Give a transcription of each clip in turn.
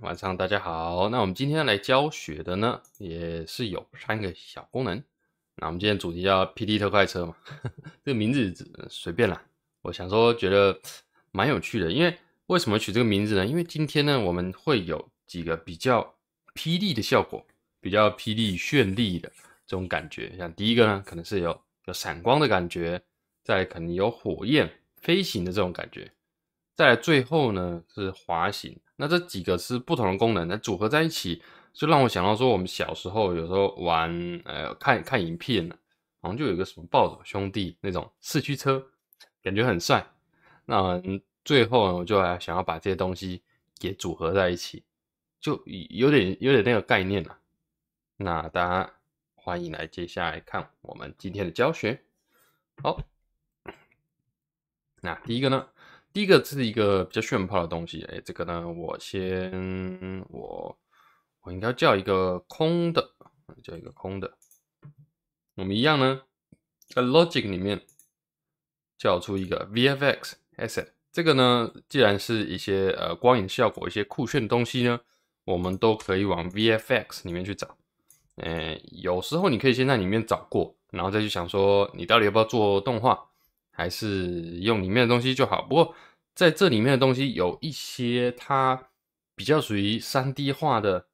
晚上大家好，那我们今天来教学的呢，也是有三个小功能。那我们今天主题叫“霹雳特快车”嘛，这个名字随便啦。我想说，觉得蛮有趣的，因为为什么取这个名字呢？因为今天呢，我们会有几个比较霹雳的效果，比较霹雳绚丽的这种感觉。像第一个呢，可能是有有闪光的感觉，在可能有火焰飞行的这种感觉。在最后呢是滑行，那这几个是不同的功能，那组合在一起就让我想到说，我们小时候有时候玩，呃，看看影片好像就有一个什么暴走兄弟那种四驱车，感觉很帅。那最后呢，我就来想要把这些东西给组合在一起，就有点有点那个概念了。那大家欢迎来接下来看我们今天的教学。好，那第一个呢？第一个是一个比较炫酷的东西，哎，这个呢，我先我我应该叫一个空的，叫一个空的。我们一样呢，在 Logic 里面叫出一个 VFX Asset。这个呢，既然是一些呃光影效果、一些酷炫的东西呢，我们都可以往 VFX 里面去找。哎，有时候你可以先在里面找过，然后再去想说你到底要不要做动画。还是用里面的东西就好。不过在这里面的东西有一些，它比较属于三 D 化的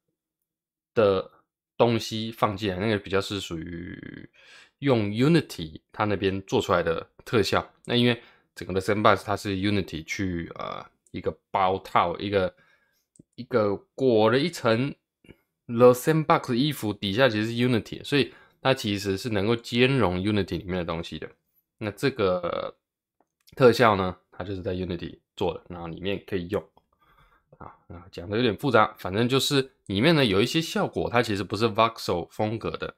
的东西放进来，那个比较是属于用 Unity 它那边做出来的特效。那因为整个的 Sandbox 它是 Unity 去啊一个包套一个一个裹了一层 The Sandbox 衣服底下其实是 Unity，所以它其实是能够兼容 Unity 里面的东西的。那这个特效呢，它就是在 Unity 做的，然后里面可以用啊。讲的有点复杂，反正就是里面呢有一些效果，它其实不是 voxel 风格的。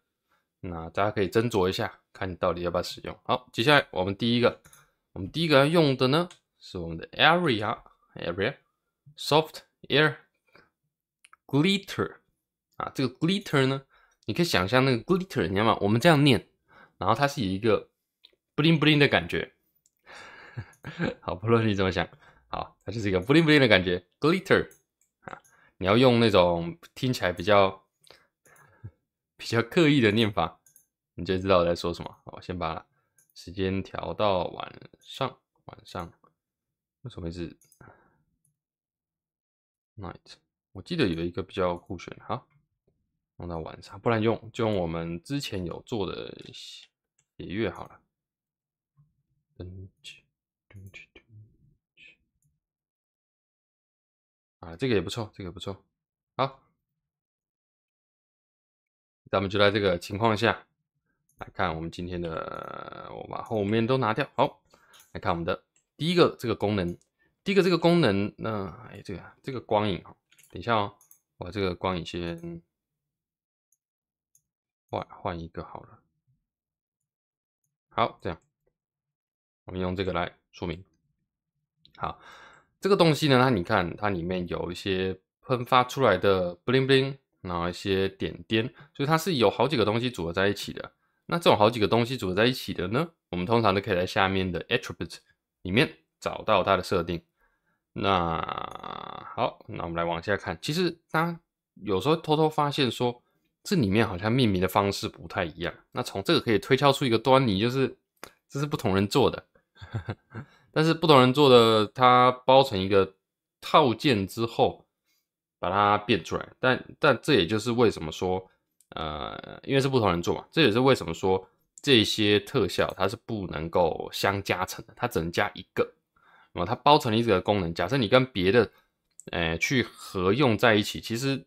那大家可以斟酌一下，看你到底要不要使用。好，接下来我们第一个，我们第一个要用的呢是我们的 Area Area Soft Air Glitter 啊，这个 Glitter 呢，你可以想象那个 Glitter，你知道吗？我们这样念，然后它是一个。布灵布灵的感觉，好，不论你怎么想，好，它就是一个布灵布灵的感觉，glitter，啊，你要用那种听起来比较比较刻意的念法，你就知道我在说什么。我先把时间调到晚上，晚上，什么是 n i g h t 我记得有一个比较酷炫，好，弄到晚上，不然用就用我们之前有做的写月好了。啊，这个也不错，这个不错。好，咱们就在这个情况下来看我们今天的，我把后面都拿掉。好，来看我们的第一个这个功能，第一个这个功能，那哎，这个这个光影啊，等一下哦，我这个光影先换换一个好了。好，这样。我们用这个来说明。好，这个东西呢，那你看它里面有一些喷发出来的 bling bling，然后一些点点，所以它是有好几个东西组合在一起的。那这种好几个东西组合在一起的呢，我们通常都可以在下面的 attribute 里面找到它的设定。那好，那我们来往下看。其实，大家有时候偷偷发现说，这里面好像命名的方式不太一样。那从这个可以推敲出一个端倪，就是这是不同人做的。但是不同人做的，它包成一个套件之后，把它变出来。但但这也就是为什么说，呃，因为是不同人做嘛，这也是为什么说这些特效它是不能够相加成的，它只能加一个。那么它包成一个功能，假设你跟别的，呃，去合用在一起，其实，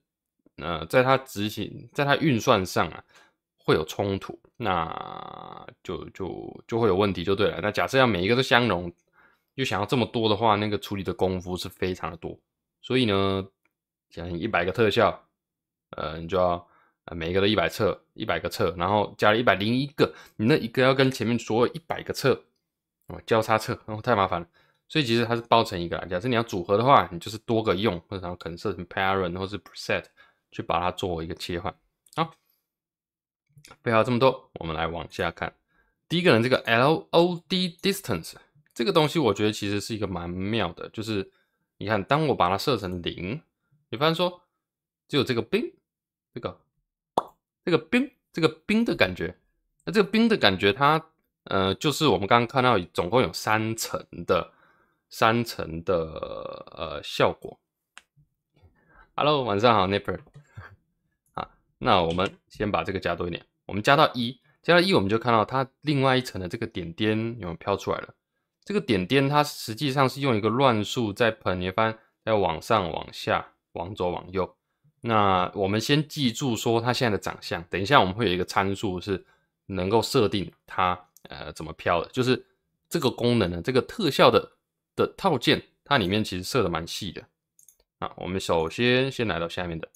呃，在它执行，在它运算上啊，会有冲突。那就就就会有问题，就对了。那假设要每一个都相容，又想要这么多的话，那个处理的功夫是非常的多。所以呢，像一百个特效，呃，你就要呃每一个都一百测，一百个测，然后加了一百零一个，你那一个要跟前面所有一百个测啊交叉测，然后太麻烦了。所以其实它是包成一个。假设你要组合的话，你就是多个用，或者然后可能设成 parent 或是 preset 去把它作为一个切换。废话这么多，我们来往下看。第一个人，这个 LOD Distance 这个东西，我觉得其实是一个蛮妙的。就是你看，当我把它设成零，你发现说只有这个冰，这个，这个冰，这个冰的感觉。那这个冰的感觉，它呃，就是我们刚刚看到总共有三层的，三层的呃效果。Hello，晚上好，Nipper。啊，那我们先把这个加多一点。我们加到一，加到一，我们就看到它另外一层的这个点点，有没有飘出来了。这个点点它实际上是用一个乱数在喷，也翻在往上、往下、往左、往右。那我们先记住说它现在的长相。等一下我们会有一个参数是能够设定它呃怎么飘的，就是这个功能呢，这个特效的的套件它里面其实设的蛮细的。啊，我们首先先来到下面的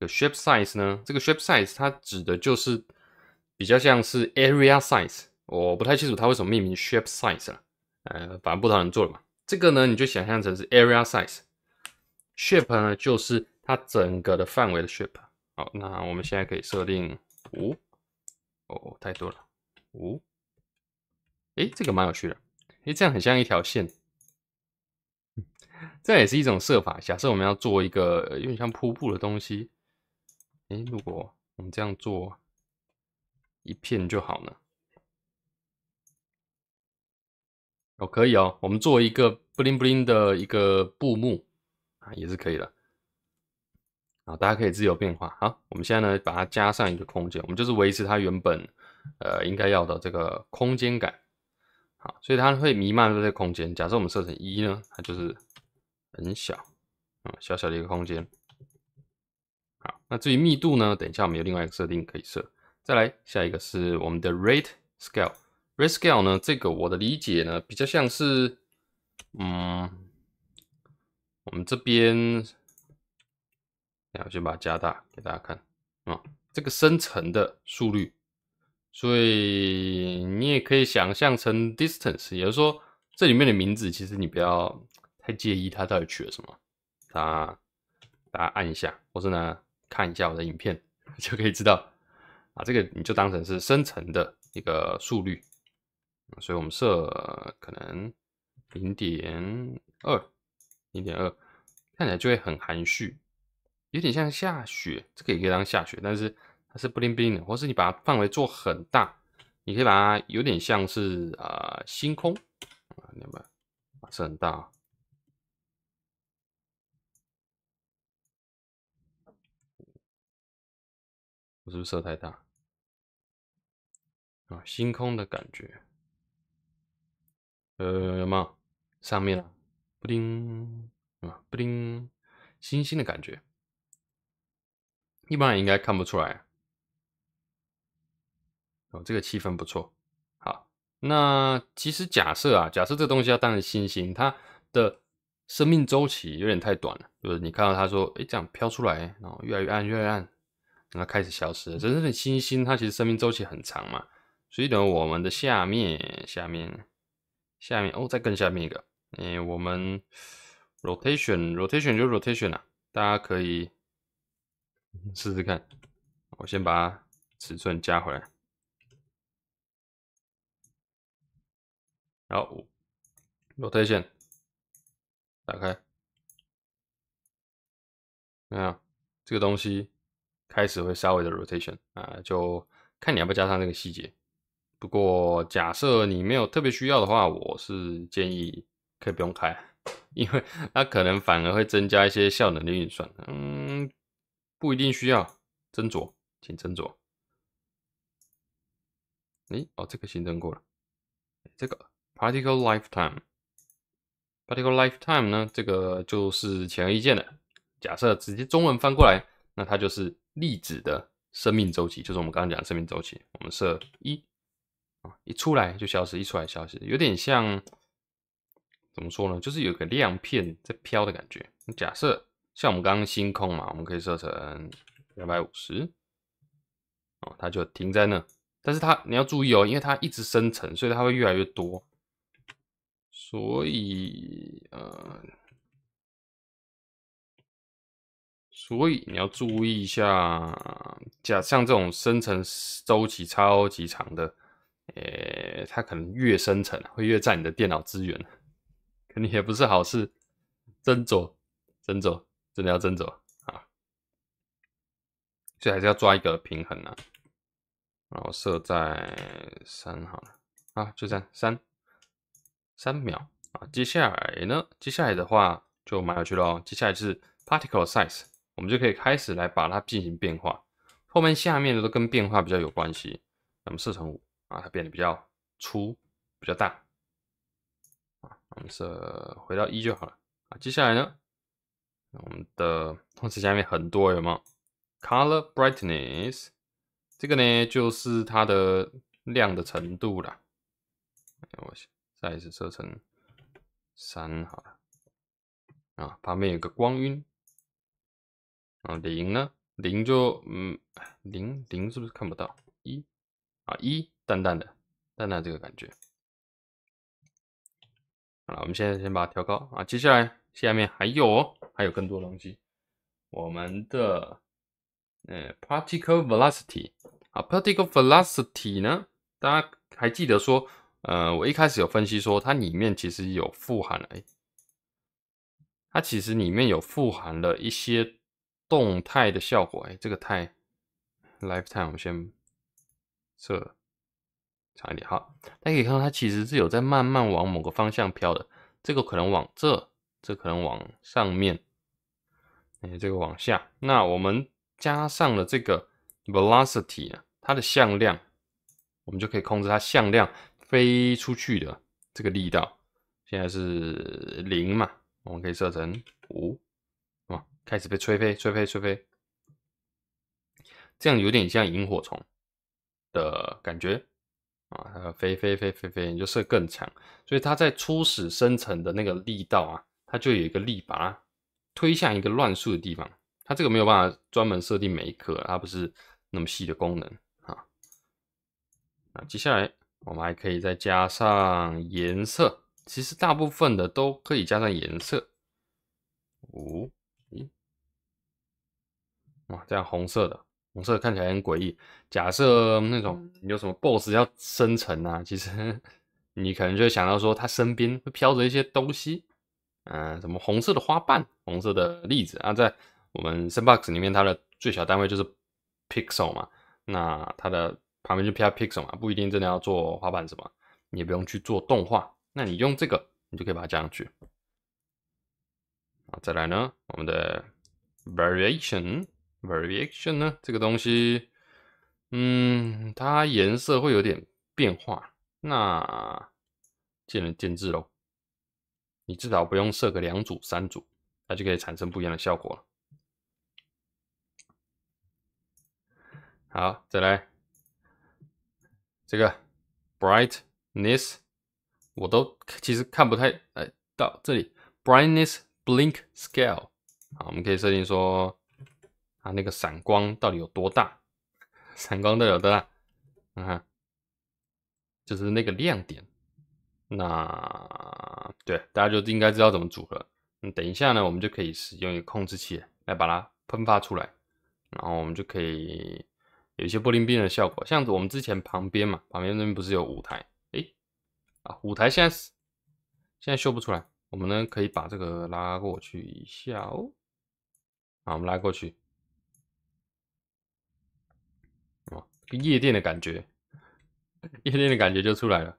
shape size 呢？这个 shape size 它指的就是。比较像是 area size，我不太清楚它为什么命名 shape size 啊，呃，反正不讨人做嘛。这个呢，你就想象成是 area size，shape 呢就是它整个的范围的 shape。好，那我们现在可以设定五，哦，太多了，五。哎，这个蛮有趣的，哎，这样很像一条线，这也是一种设法。假设我们要做一个有点像瀑布的东西，哎，如果我们这样做。一片就好了。哦，可以哦，我们做一个布灵布灵的一个布幕啊，也是可以的。好，大家可以自由变化。好，我们现在呢，把它加上一个空间，我们就是维持它原本呃应该要的这个空间感。好，所以它会弥漫这个空间。假设我们设成一呢，它就是很小啊，小小的一个空间。好，那至于密度呢，等一下我们有另外一个设定可以设。再来，下一个是我们的 rate scale。rate scale 呢？这个我的理解呢，比较像是，嗯，我们这边，要先把它加大给大家看啊，这个生成的速率。所以你也可以想象成 distance，也就是说，这里面的名字其实你不要太介意它到底取了什么。它大家按一下，或是呢，看一下我的影片 就可以知道。啊，这个你就当成是生成的一个速率，所以我们设可能零点二，零点二，看起来就会很含蓄，有点像下雪，这个也可以当下雪，但是它是不灵不灵的，或是你把它范围做很大，你可以把它有点像是啊星空啊，你们把设很大，我是不是设太大？啊，星空的感觉，呃，什么上面了？布丁啊，布丁，星星的感觉，一般人应该看不出来。哦，这个气氛不错。好，那其实假设啊，假设这东西要当成星星，它的生命周期有点太短了。就是你看到它说，哎，这样飘出来，然后越来越暗，越来越暗，然后开始消失。真正的星星，它其实生命周期很长嘛。所以呢，我们的下面、下面、下面哦，再更下面一个。哎，我们 rotation，rotation 就 rotation 啊，大家可以试试看。我先把尺寸加回来，然后 r o t a t i o n 打开，看到这个东西开始会稍微的 rotation 啊，就看你要不要加上这个细节。不过，假设你没有特别需要的话，我是建议可以不用开，因为它可能反而会增加一些效能的运算。嗯，不一定需要，斟酌，请斟酌。诶，哦，这个新增过了。这个 particle lifetime，particle lifetime 呢？这个就是显而易见的。假设直接中文翻过来，那它就是粒子的生命周期，就是我们刚刚讲的生命周期。我们设一。一出来就消失，一出来消失，有点像怎么说呢？就是有个亮片在飘的感觉。假设像我们刚刚星空嘛，我们可以设成两百五十，哦，它就停在那。但是它你要注意哦，因为它一直生成，所以它会越来越多。所以呃，所以你要注意一下，假像这种生成周期超级长的。诶，它可能越深层会越占你的电脑资源，肯定也不是好事。斟酌，斟酌，真的要斟酌啊！所以还是要抓一个平衡啊。然后设在三好了，啊，就这样，三三秒啊。接下来呢，接下来的话就蛮有趣喽。接下来就是 Particle Size，我们就可以开始来把它进行变化。后面下面的都跟变化比较有关系。那么四乘五。啊，它变得比较粗，比较大。啊，我们设回到一就好了。啊，接下来呢，我们的同时下面很多，有吗？Color Brightness，这个呢就是它的亮的程度了。我再一次设成三好了。啊，旁边有个光晕。啊，零呢？零就，嗯，零零是不是看不到？一。啊，一淡淡的，淡淡这个感觉。好了，我们现在先把它调高啊。接下来下面还有，还有更多东西。我们的，嗯，particle velocity 啊，particle velocity 呢？大家还记得说，呃，我一开始有分析说，它里面其实有富含了，哎，它其实里面有富含了一些动态的效果，哎，这个太 lifetime，我们先。这，长一点，好，大家可以看到，它其实是有在慢慢往某个方向飘的。这个可能往这，这可能往上面，哎，这个往下。那我们加上了这个 velocity 啊，它的向量，我们就可以控制它向量飞出去的这个力道。现在是零嘛，我们可以设成五，哇，开始被吹飞，吹飞，吹飞，这样有点像萤火虫。的感觉啊，飞飞飞飞飞，就射更强，所以它在初始生成的那个力道啊，它就有一个力拔推向一个乱数的地方，它这个没有办法专门设定每一颗，它不是那么细的功能啊。那接下来我们还可以再加上颜色，其实大部分的都可以加上颜色。五，咦？哇，这样红色的。红色看起来很诡异。假设那种你有什么 BOSS 要生成啊，其实 你可能就会想到说，它身边会飘着一些东西，嗯，什么红色的花瓣、红色的粒子啊。在我们 Subbox 里面，它的最小单位就是 pixel 嘛，那它的旁边就飘 pixel 嘛，不一定真的要做花瓣什么，你也不用去做动画。那你用这个，你就可以把它加上去。好，再来呢，我们的 variation。Variation 呢？这个东西，嗯，它颜色会有点变化，那见仁见智喽。你至少不用设个两组、三组，那就可以产生不一样的效果了。好，再来这个 Brightness，我都其实看不太……哎，到这里 Brightness Blink Scale，好，我们可以设定说。啊，那个闪光到底有多大？闪光底有多大？啊，就是那个亮点。那对大家就应该知道怎么组合。嗯，等一下呢，我们就可以使用一个控制器来把它喷发出来，然后我们就可以有一些玻林冰的效果。像我们之前旁边嘛，旁边那边不是有舞台？诶。啊，舞台现在是现在秀不出来。我们呢可以把这个拉过去一下哦。啊，我们拉过去。夜店的感觉，夜店的感觉就出来了。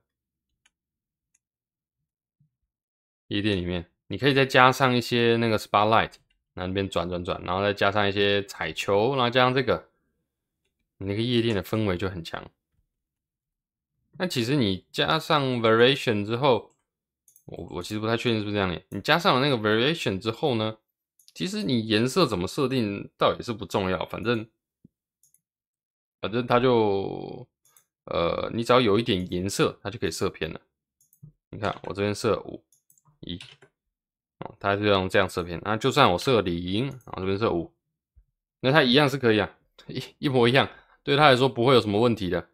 夜店里面，你可以再加上一些那个 spotlight，那边转转转，然后再加上一些彩球，然后加上这个，你那个夜店的氛围就很强。那其实你加上 variation 之后，我我其实不太确定是不是这样的。你加上了那个 variation 之后呢，其实你颜色怎么设定倒也是不重要，反正。反正它就，呃，你只要有一点颜色，它就可以色偏了。你看我这边设五一，哦，它就用这样色偏。那就算我设零，莹啊，这边设五，那它一样是可以啊，一模一样，对它来说不会有什么问题的。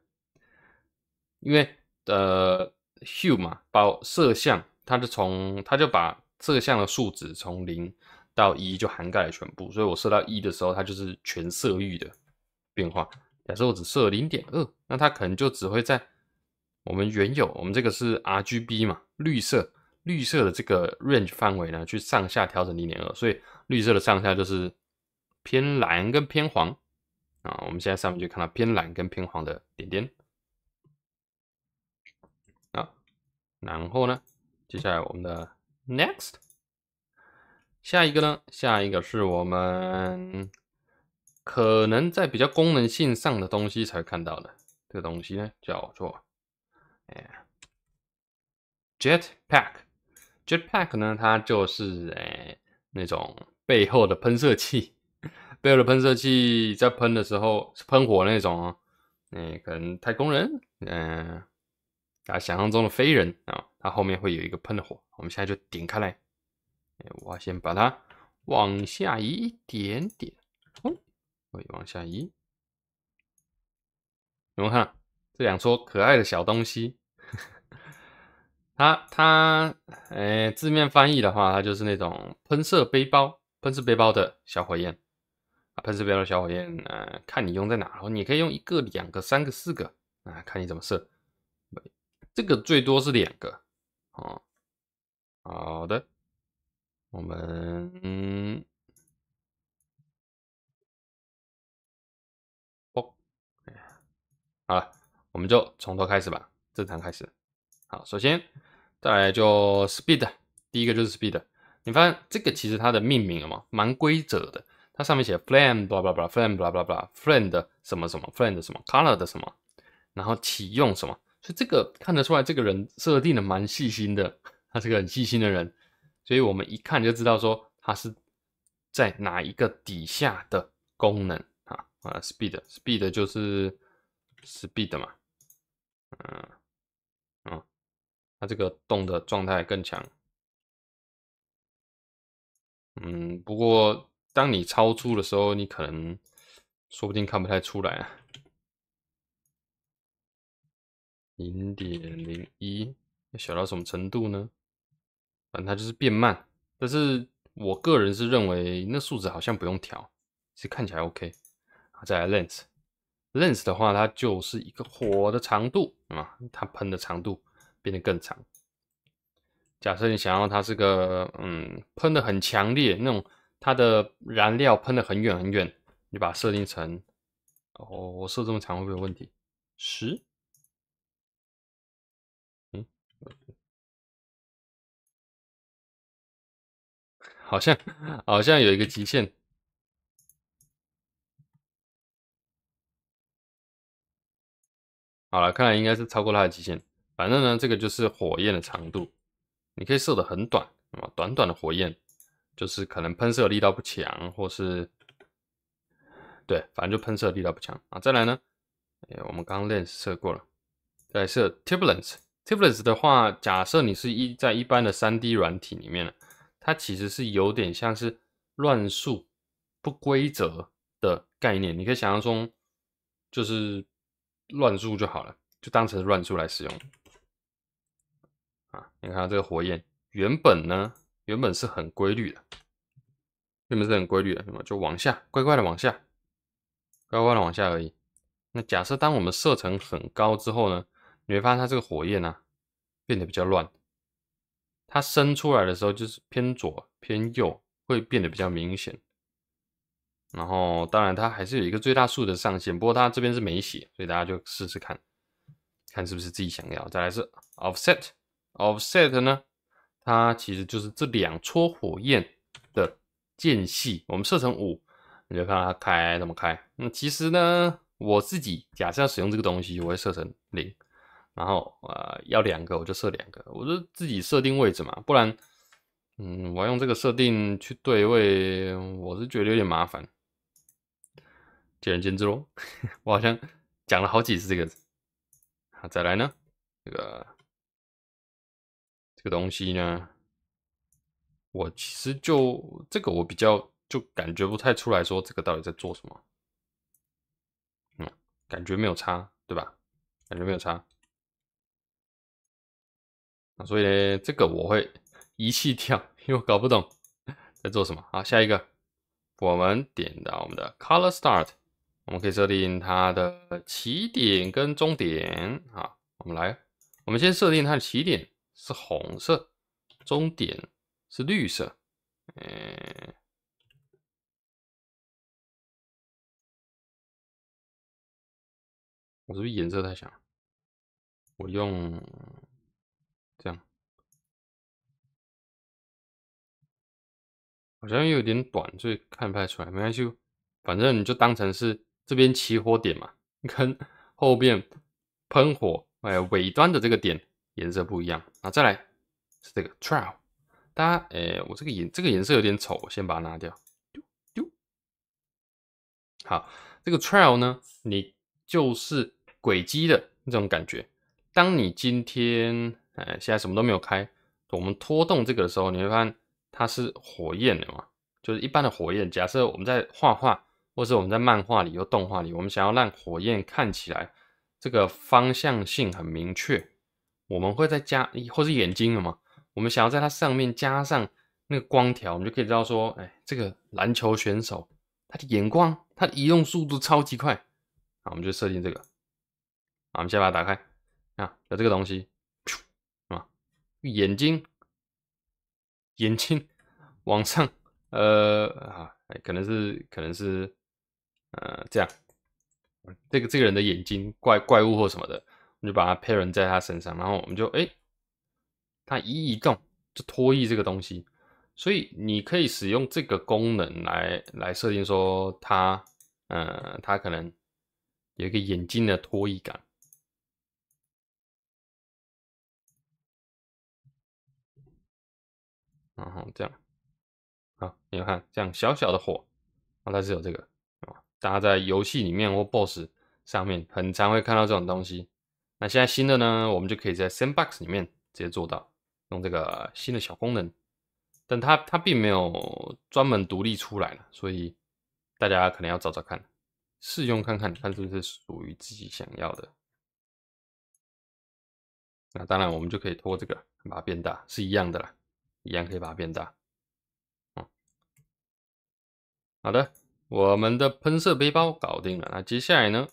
因为呃，hue 嘛，把色相，它就从它就把色相的数值从零到一就涵盖了全部，所以我设到一的时候，它就是全色域的变化。假设我只设零点二，那它可能就只会在我们原有，我们这个是 R G B 嘛，绿色，绿色的这个 range 范围呢，去上下调整零点二，所以绿色的上下就是偏蓝跟偏黄啊。我们现在上面就看到偏蓝跟偏黄的点点。啊。然后呢，接下来我们的 next，下一个呢，下一个是我们。可能在比较功能性上的东西才看到的这个东西呢，叫做哎 jet pack。jet pack 呢，它就是哎那种背后的喷射器，背后的喷射器在喷的时候是喷火那种，那可能太空人，嗯，大家想象中的飞人啊，它后面会有一个喷火。我们现在就点开来，我先把它往下移一点点，哦。可以往下移。你们看这两撮可爱的小东西，它它，哎，字面翻译的话，它就是那种喷射背包，喷射背包的小火焰啊，喷射背包的小火焰啊，看你用在哪，然后你可以用一个、两个、三个、四个啊，看你怎么射。这个最多是两个啊。好的，我们。嗯。好了，我们就从头开始吧，正常开始。好，首先再来就 speed，第一个就是 speed。你发现这个其实它的命名了嘛，蛮规则的。它上面写 flame blah blah b l a h f l a m e blah f l a m e 的什么什么，flame 的什么 color 的什么，然后启用什么。所以这个看得出来，这个人设定的蛮细心的，他是个很细心的人。所以我们一看就知道说，他是在哪一个底下的功能啊啊，speed，speed 就是。是 e 的嘛，嗯，啊，它这个动的状态更强，嗯，不过当你超出的时候，你可能说不定看不太出来啊，零点零一，小到什么程度呢？反正它就是变慢，但是我个人是认为那数值好像不用调，其实看起来 OK，好再来 lens。Lens 的话，它就是一个火的长度啊，它喷的长度变得更长。假设你想要它是个嗯喷的很强烈那种，它的燃料喷的很远很远，你把它设定成，哦，我设这么长会不会有问题？十，嗯，好像好像有一个极限。好了，看来应该是超过它的极限。反正呢，这个就是火焰的长度，你可以射的很短啊，短短的火焰就是可能喷射力道不强，或是对，反正就喷射力道不强啊。再来呢，哎，我们刚刚练射过了，再射 turbulence。turbulence 的话，假设你是一在一般的三 D 软体里面呢，它其实是有点像是乱数、不规则的概念，你可以想象中就是。乱入就好了，就当成乱注来使用啊！你看它这个火焰，原本呢，原本是很规律的，原本是很规律的，什么就往下乖乖的往下，乖乖的往下而已。那假设当我们射程很高之后呢，你会发现它这个火焰呢，变得比较乱，它伸出来的时候就是偏左偏右，会变得比较明显。然后，当然它还是有一个最大数的上限，不过它这边是没写，所以大家就试试看，看是不是自己想要。再来是 offset，offset 呢？它其实就是这两撮火焰的间隙，我们设成五，你就看它开怎么开。那其实呢，我自己假设要使用这个东西，我会设成零，然后呃要两个我就设两个，我就自己设定位置嘛，不然嗯我要用这个设定去对位，我是觉得有点麻烦。见仁见智咯，我好像讲了好几次这个好，再来呢，这个这个东西呢，我其实就这个我比较就感觉不太出来说这个到底在做什么，嗯，感觉没有差，对吧？感觉没有差，啊，所以呢，这个我会一气跳，因为搞不懂在做什么。好，下一个，我们点到我们的 Color Start。我们可以设定它的起点跟终点啊。我们来，我们先设定它的起点是红色，终点是绿色。哎，我是不是颜色太强？我用这样，好像又有点短，所以看不太出来。没关系，反正你就当成是。这边起火点嘛，跟 后边喷火哎尾端的这个点颜色不一样。那再来是这个 trail，大家哎我这个颜这个颜色有点丑，我先把它拿掉。丢丢。好，这个 trail 呢，你就是轨迹的那种感觉。当你今天哎现在什么都没有开，我们拖动这个的时候，你会发现它是火焰的嘛，就是一般的火焰。假设我们在画画。或是我们在漫画里、有动画里，我们想要让火焰看起来这个方向性很明确，我们会在加，或是眼睛了嘛？我们想要在它上面加上那个光条，我们就可以知道说，哎，这个篮球选手他的眼光，他的移动速度超级快。好，我们就设定这个。好，我们先把它打开。啊，有这个东西，啊，眼睛，眼睛往上，呃，啊，可能是，可能是。呃，这样，这个这个人的眼睛怪怪物或什么的，我们就把它 parent 在他身上，然后我们就哎，他一移动就脱衣这个东西，所以你可以使用这个功能来来设定说他，呃，他可能有一个眼睛的脱衣感，然后这样，好，你们看这样小小的火，啊，它是有这个。大家在游戏里面或 Boss 上面很常会看到这种东西。那现在新的呢，我们就可以在 Sandbox 里面直接做到，用这个新的小功能。但它它并没有专门独立出来了，所以大家可能要找找看，试用看看看是不是属于自己想要的。那当然，我们就可以拖这个把它变大，是一样的啦，一样可以把它变大。嗯，好的。我们的喷射背包搞定了，那接下来呢，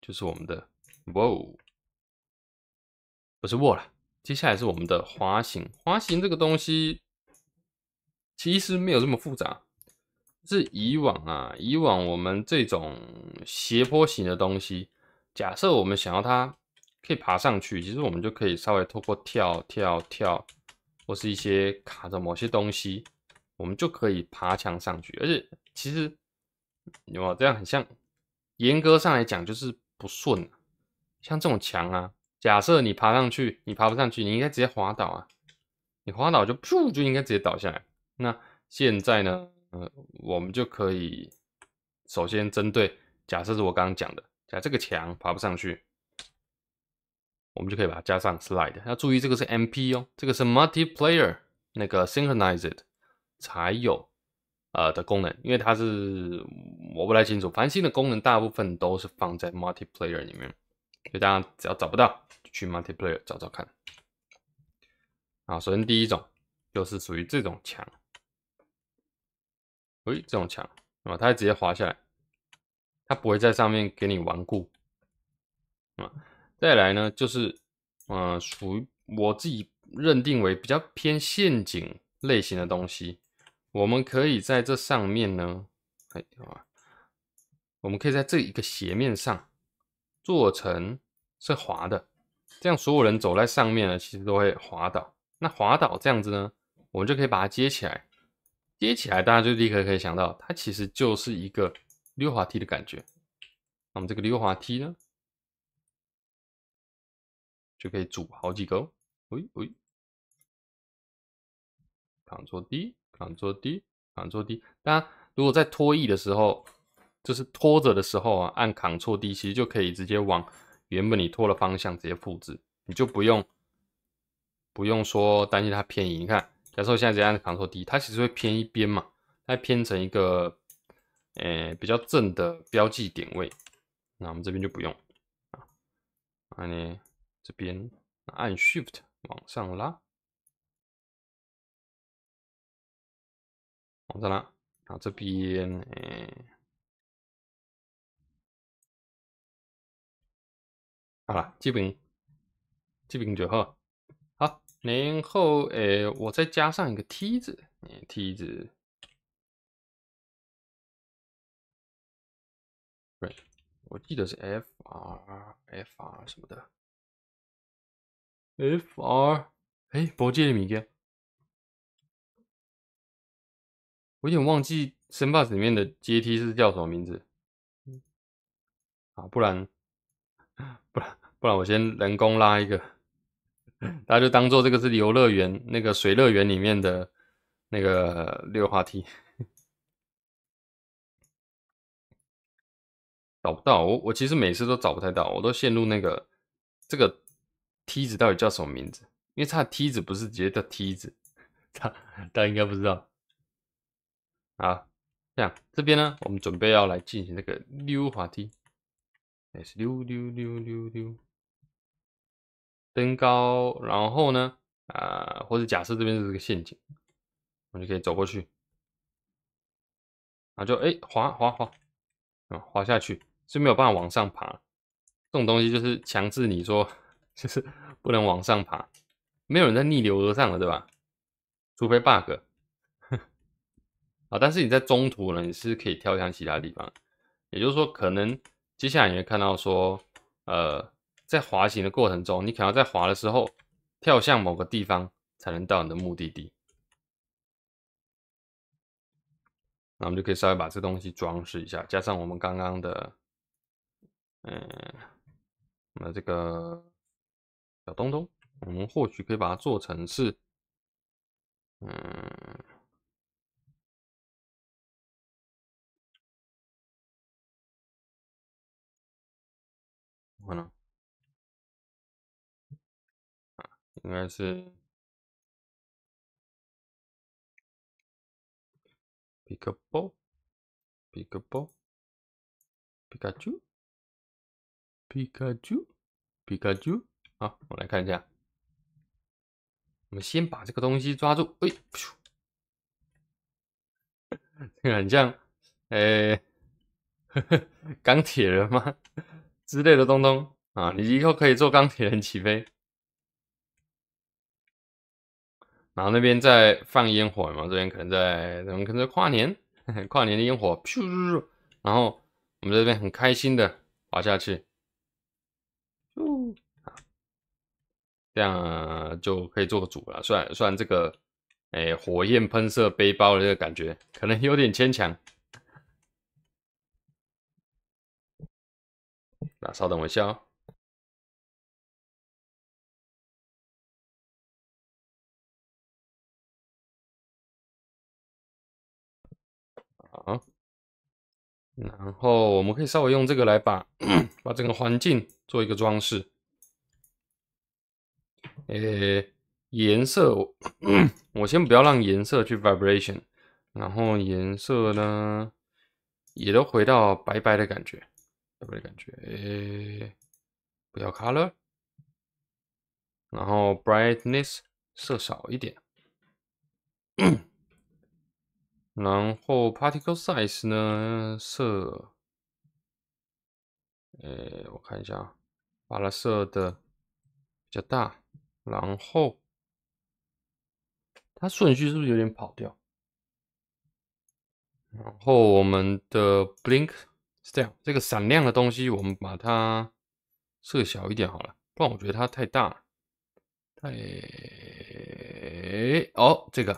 就是我们的，哇，不是卧了，接下来是我们的滑行。滑行这个东西其实没有这么复杂，是以往啊，以往我们这种斜坡型的东西，假设我们想要它可以爬上去，其实我们就可以稍微透过跳跳跳，或是一些卡着某些东西，我们就可以爬墙上去，而且。其实，有没有这样很像？严格上来讲，就是不顺。像这种墙啊，假设你爬上去，你爬不上去，你应该直接滑倒啊。你滑倒就噗，就应该直接倒下来。那现在呢，呃，我们就可以首先针对假设是我刚刚讲的，假这个墙爬不上去，我们就可以把它加上 slide。要注意，这个是 MP 哦，这个是 multiplayer 那个 synchronized 才有。呃的功能，因为它是我不太清楚，繁星的功能大部分都是放在 multiplayer 里面，所以大家只要找不到，去 multiplayer 找找看。啊，首先第一种就是属于这种墙，哎，这种墙啊，它直接滑下来，它不会在上面给你顽固，啊，再来呢就是，嗯，属于我自己认定为比较偏陷阱类型的东西。我们可以在这上面呢，哎啊，我们可以在这一个斜面上做成是滑的，这样所有人走在上面呢，其实都会滑倒。那滑倒这样子呢，我们就可以把它接起来，接起来，大家就立刻可以想到，它其实就是一个溜滑梯的感觉。那么这个溜滑梯呢，就可以组好几个。喂喂，挡住滴。c t r D，Ctrl D。当然，如果在拖移的时候，就是拖着的时候啊，按 Ctrl D，其实就可以直接往原本你拖的方向直接复制，你就不用不用说担心它偏移。你看，假设我现在这样 r l D，它其实会偏一边嘛，它偏成一个诶比较正的标记点位。那我们这边就不用啊，啊你这边按 Shift 往上拉。好这边哎，好了，基本基本就好。好，然后哎，我再加上一个梯子，梯子。对，我记得是 FRFR 什么的。FR，哎，铂金的米娅。我有点忘记《生化》里面的阶梯是叫什么名字啊？不然不然不然，我先人工拉一个，大家就当做这个是游乐园那个水乐园里面的那个溜滑梯。找不到我，我其实每次都找不太到，我都陷入那个这个梯子到底叫什么名字？因为它的梯子不是直接叫梯子，他他应该不知道。好，这样这边呢，我们准备要来进行这个溜滑梯，也是溜溜溜溜溜，登高，然后呢，啊，或者假设这边是个陷阱，我们就可以走过去，然后就哎滑滑滑，啊滑下去，是没有办法往上爬，这种东西就是强制你说就是不能往上爬，没有人在逆流而上了，对吧？除非 bug。啊！但是你在中途呢，你是可以跳向其他地方，也就是说，可能接下来你会看到说，呃，在滑行的过程中，你可能在滑的时候跳向某个地方才能到你的目的地。那我们就可以稍微把这东西装饰一下，加上我们刚刚的，嗯，那这个小东东，我们或许可以把它做成是，嗯。可能，应该是皮可波、皮可波、皮卡丘、皮卡丘、皮卡丘。好，我来看一下。我们先把这个东西抓住。哎，这个很像，哎，钢铁人吗？之类的东东啊，你以后可以做钢铁人起飞，然后那边在放烟火嘛，这边可能在我可能在跨年，跨年的烟火，然后我们这边很开心的滑下去，啊，这样就可以做个主了。虽然虽然这个哎火焰喷射背包的这个感觉可能有点牵强。那稍等我一下哦。好，然后我们可以稍微用这个来把把整个环境做一个装饰。诶，颜色我先不要让颜色去 vibration，然后颜色呢也都回到白白的感觉。感觉诶，不要 color，然后 brightness 色少一点，然后 particle size 呢色，诶，我看一下，把它设的比较大，然后它顺序是不是有点跑掉？然后我们的 blink。是这样，这个闪亮的东西，我们把它设小一点好了，不然我觉得它太大。太哦，这个，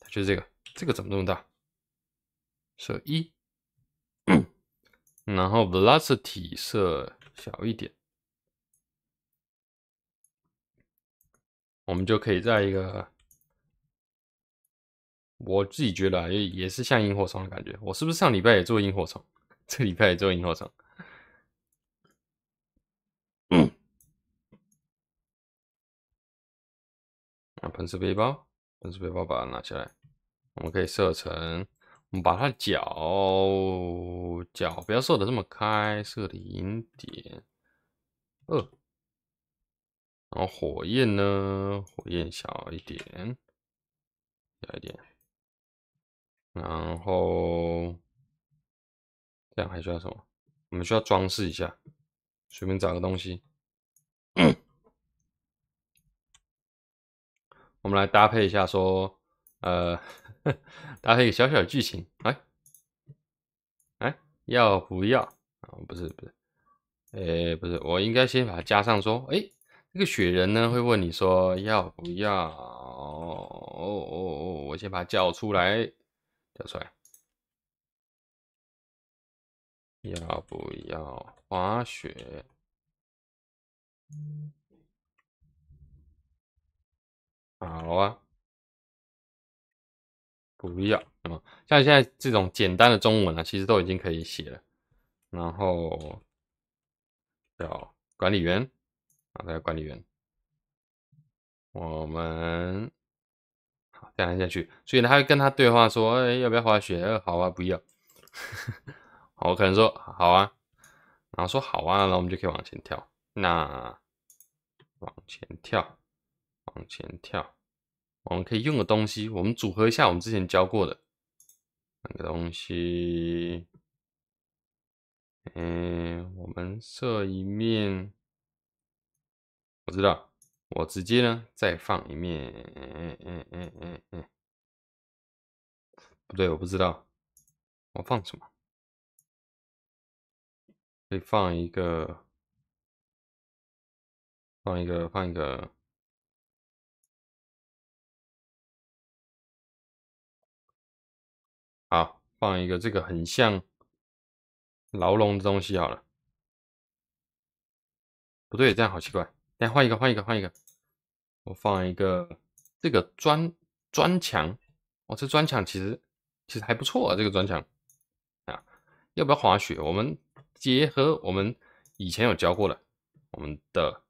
它就是这个，这个怎么这么大？设一，然后 velocity 设小一点，我们就可以在一个，我自己觉得也也是像萤火虫的感觉。我是不是上礼拜也做萤火虫？这里拜做萤火虫。啊，喷射背包，喷射背包把它拿下来，我们可以设成，我们把它脚脚不要设的这么开，设零点二，然后火焰呢，火焰小一点，小一点，然后。这样还需要什么？我们需要装饰一下，随便找个东西，我们来搭配一下。说，呃，搭配一个小小剧情。来，哎，要不要？啊，不是，不是，哎，不是，我应该先把它加上。说，哎，那个雪人呢？会问你说要不要？哦哦哦，我先把它叫出来，叫出来。要不要滑雪？好啊，不要啊！像现在这种简单的中文啊，其实都已经可以写了。然后叫管理员啊，来管理员，我们好这样下去。所以呢，会跟他对话说：“哎，要不要滑雪？”呃，好啊，不要。我可能说好啊，然后说好啊，然后我们就可以往前跳。那往前跳，往前跳。我们可以用个东西，我们组合一下我们之前教过的那个东西。嗯，我们设一面，我知道，我直接呢再放一面。嗯嗯嗯嗯嗯，不对，我不知道，我放什么？可以放一个，放一个，放一个，好，放一个，这个很像牢笼的东西。好了，不对，这样好奇怪。来换一个，换一个，换一个。我放一个这个砖砖墙，哦，这砖墙其实其实还不错。这个砖墙啊，要不要滑雪？我们。结合我们以前有教过的，我们的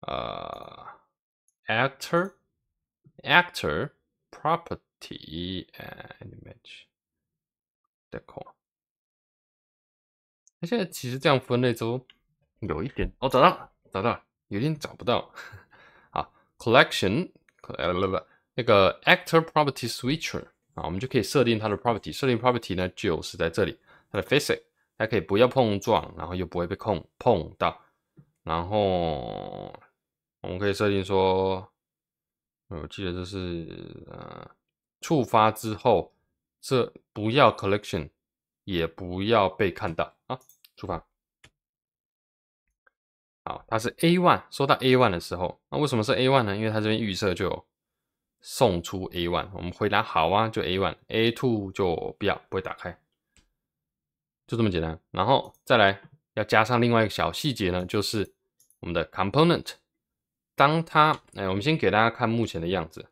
啊，actor，actor property and image，decor。那现在其实这样分类中有一点，哦，找到了，找到了，有点找不到。好，collection，那个 actor property switcher 啊，我们就可以设定它的 property。设定 property 呢，就是在这里，它的 face。还可以不要碰撞，然后又不会被碰碰到，然后我们可以设定说，我记得这是呃触发之后，这不要 collection，也不要被看到啊，触发。好，它是 A one，说到 A one 的时候，那为什么是 A one 呢？因为它这边预设就送出 A one，我们回答好啊，就 A one，A two 就不要，不会打开。就这么简单，然后再来要加上另外一个小细节呢，就是我们的 component。当它，哎，我们先给大家看目前的样子。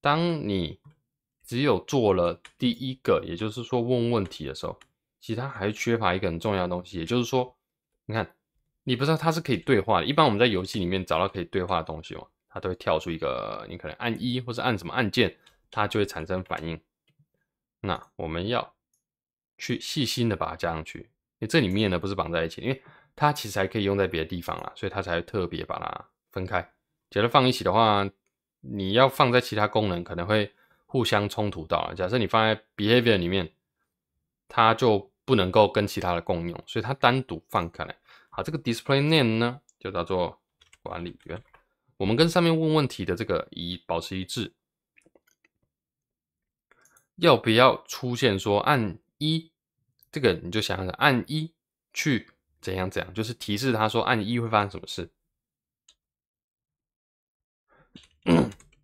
当你只有做了第一个，也就是说问问题的时候，其他还缺乏一个很重要的东西，也就是说，你看，你不知道它是可以对话的。一般我们在游戏里面找到可以对话的东西嘛，它都会跳出一个，你可能按一或是按什么按键，它就会产生反应。那我们要。去细心的把它加上去，因为这里面呢不是绑在一起，因为它其实还可以用在别的地方啦，所以它才特别把它分开。假如放一起的话，你要放在其他功能可能会互相冲突到。假设你放在 behavior 里面，它就不能够跟其他的共用，所以它单独放开来。好，这个 display name 呢就叫做管理员。我们跟上面问问题的这个一保持一致。要不要出现说按？一，这个你就想想按一去怎样怎样，就是提示他说按一会发生什么事，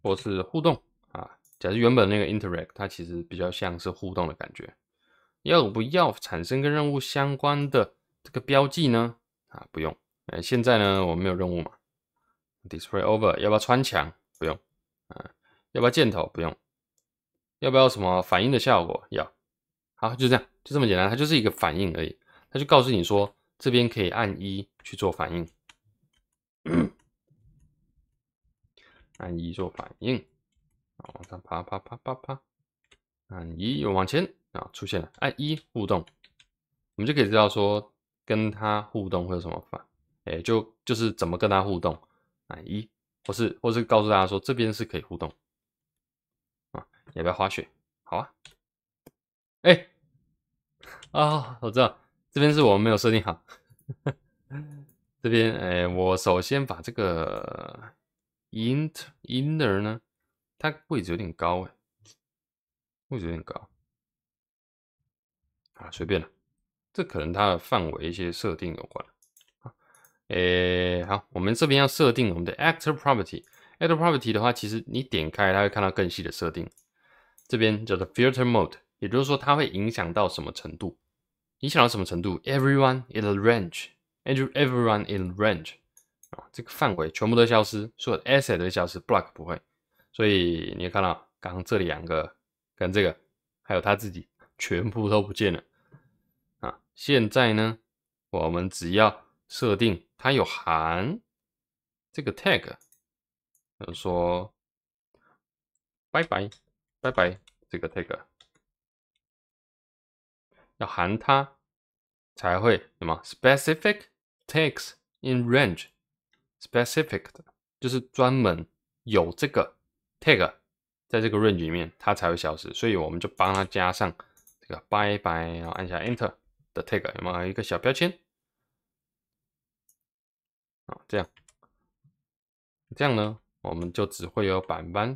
或是互动啊。假设原本那个 interact 它其实比较像是互动的感觉，要不要产生跟任务相关的这个标记呢？啊，不用。呃，现在呢我没有任务嘛，display over。要不要穿墙？不用。啊，要不要箭头？不用。要不要什么反应的效果？要。啊，就这样，就这么简单，它就是一个反应而已。它就告诉你说，这边可以按一去做反应，按一做反应。往上啪啪啪啪啪，按一又往前啊，出现了按一互动，我们就可以知道说，跟他互动会有什么反，哎，就就是怎么跟他互动，按一，或是或是告诉大家说，这边是可以互动，啊，要不要滑雪？好啊，哎。啊，我知道，这边是我没有设定好。这边，哎，我首先把这个 int inner 呢，它位置有点高，哎，位置有点高。啊，随便了，这可能它的范围一些设定有关。诶、哎，好，我们这边要设定我们的 actor property。actor property 的话，其实你点开，它会看到更细的设定。这边叫做 filter mode，也就是说，它会影响到什么程度？你想到什么程度？Everyone in the range，and everyone in the range，啊，这个范围全部都消失，所有 asset 都消失，block 不会。所以你看到，刚刚这两个跟这个，还有他自己，全部都不见了。啊，现在呢，我们只要设定它有含这个 tag，比如说，拜拜拜拜，这个 tag。要含它才会什么 specific t a e s in range specific 的就是专门有这个 tag 在这个 range 里面，它才会消失。所以我们就帮它加上这个拜拜，然后按下 enter 的 tag 有没有一个小标签啊，这样这样呢，我们就只会有板斑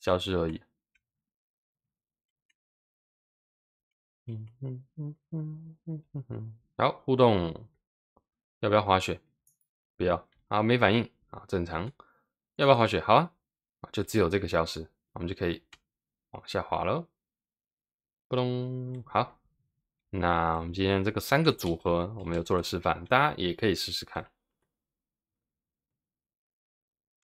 消失而已。嗯嗯嗯嗯嗯嗯嗯，好，互动，要不要滑雪？不要，啊，没反应啊，正常，要不要滑雪？好啊，就只有这个消失，我们就可以往下滑了，扑通，好，那我们今天这个三个组合，我们有做了示范，大家也可以试试看。